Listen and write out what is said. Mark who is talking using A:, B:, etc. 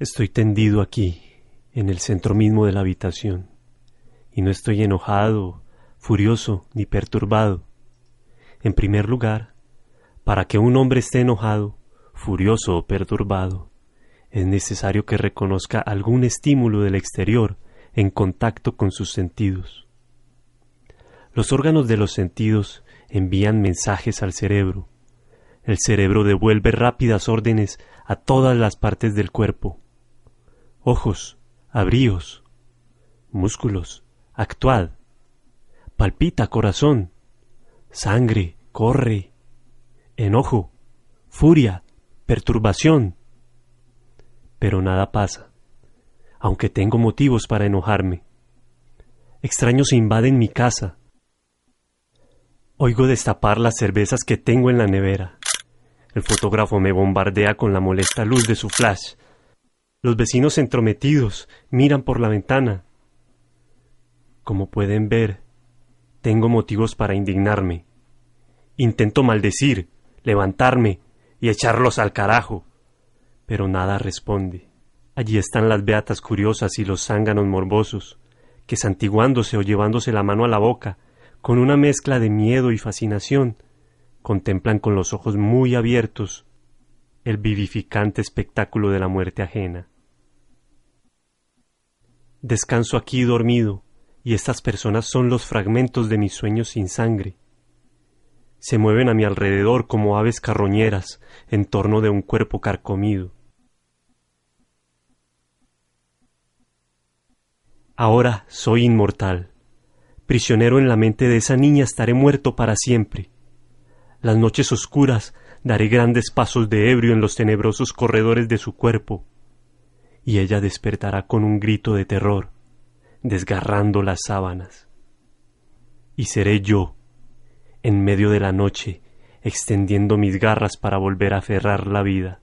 A: Estoy tendido aquí, en el centro mismo de la habitación, y no estoy enojado, furioso ni perturbado. En primer lugar, para que un hombre esté enojado, furioso o perturbado, es necesario que reconozca algún estímulo del exterior en contacto con sus sentidos. Los órganos de los sentidos envían mensajes al cerebro. El cerebro devuelve rápidas órdenes a todas las partes del cuerpo ojos, abríos, músculos, actuad, palpita corazón, sangre, corre, enojo, furia, perturbación. Pero nada pasa, aunque tengo motivos para enojarme. Extraños invaden mi casa. Oigo destapar las cervezas que tengo en la nevera. El fotógrafo me bombardea con la molesta luz de su flash los vecinos entrometidos miran por la ventana. Como pueden ver, tengo motivos para indignarme. Intento maldecir, levantarme y echarlos al carajo. Pero nada responde. Allí están las beatas curiosas y los zánganos morbosos, que santiguándose o llevándose la mano a la boca, con una mezcla de miedo y fascinación, contemplan con los ojos muy abiertos el vivificante espectáculo de la muerte ajena. Descanso aquí dormido, y estas personas son los fragmentos de mis sueños sin sangre. Se mueven a mi alrededor como aves carroñeras en torno de un cuerpo carcomido. Ahora soy inmortal. Prisionero en la mente de esa niña estaré muerto para siempre. Las noches oscuras daré grandes pasos de ebrio en los tenebrosos corredores de su cuerpo, y ella despertará con un grito de terror, desgarrando las sábanas. Y seré yo, en medio de la noche, extendiendo mis garras para volver a aferrar la vida.